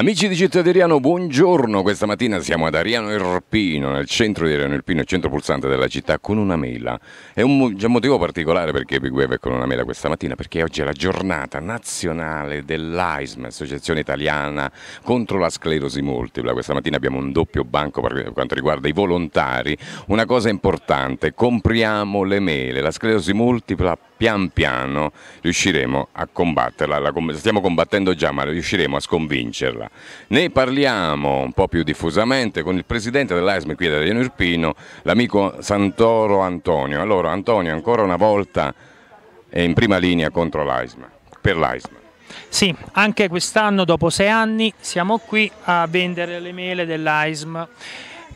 Amici di Cittadiriano, buongiorno. Questa mattina siamo ad Ariano Irpino, nel centro di Ariano Irpino, il centro pulsante della città, con una mela. È un, motivo particolare perché Big è con una mela questa mattina, perché oggi è la giornata nazionale dell'AISM, Associazione Italiana contro la Sclerosi Multipla. Questa mattina abbiamo un doppio banco per quanto riguarda i volontari. Una cosa importante, compriamo le mele. La sclerosi multipla pian piano riusciremo a combatterla, la stiamo combattendo già ma riusciremo a sconvincerla. Ne parliamo un po' più diffusamente con il presidente dell'ASMI qui da Reno Irpino, l'amico Santoro Antonio. Allora Antonio ancora una volta è in prima linea contro l'ASMA, per l'ASMA. Sì, anche quest'anno dopo sei anni siamo qui a vendere le mele dell'AISM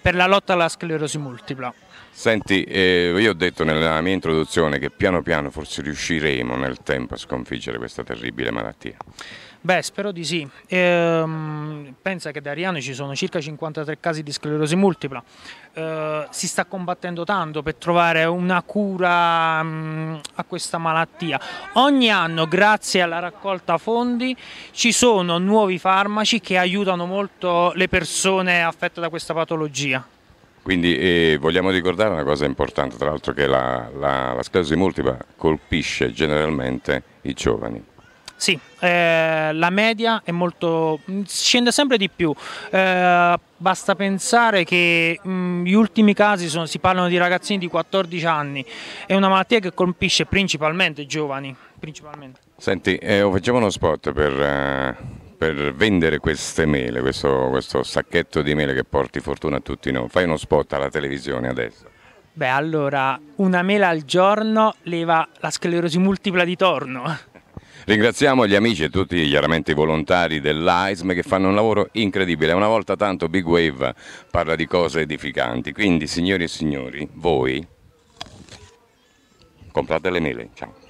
per la lotta alla sclerosi multipla. Senti, eh, io ho detto nella mia introduzione che piano piano forse riusciremo nel tempo a sconfiggere questa terribile malattia. Beh, spero di sì. Ehm, pensa che da Ariano ci sono circa 53 casi di sclerosi multipla. Ehm, si sta combattendo tanto per trovare una cura mh, mm, a questa malattia. Ogni anno, grazie alla raccolta fondi, ci sono nuovi farmaci che aiutano molto le persone affette da questa patologia. Quindi eh, vogliamo ricordare una cosa importante, tra l'altro che la, la, la sclerosi multipla colpisce generalmente i giovani. Sì, eh, la media è molto mm, scende sempre di più. Eh, basta pensare che mh, mm, gli ultimi casi sono, si parlano di ragazzini di 14 anni. È una malattia che colpisce principalmente i giovani. Principalmente. Senti, eh, facciamo uno spot per eh, per vendere queste mele, questo, questo sacchetto di mele che porti fortuna a tutti noi? Fai uno spot alla televisione adesso. Beh, allora, una mela al giorno leva la sclerosi multipla di torno. Ringraziamo gli amici e tutti chiaramente i volontari dell'AISM che fanno un lavoro incredibile. Una volta tanto Big Wave parla di cose edificanti. Quindi, signori e signori, voi comprate le mele. Ciao.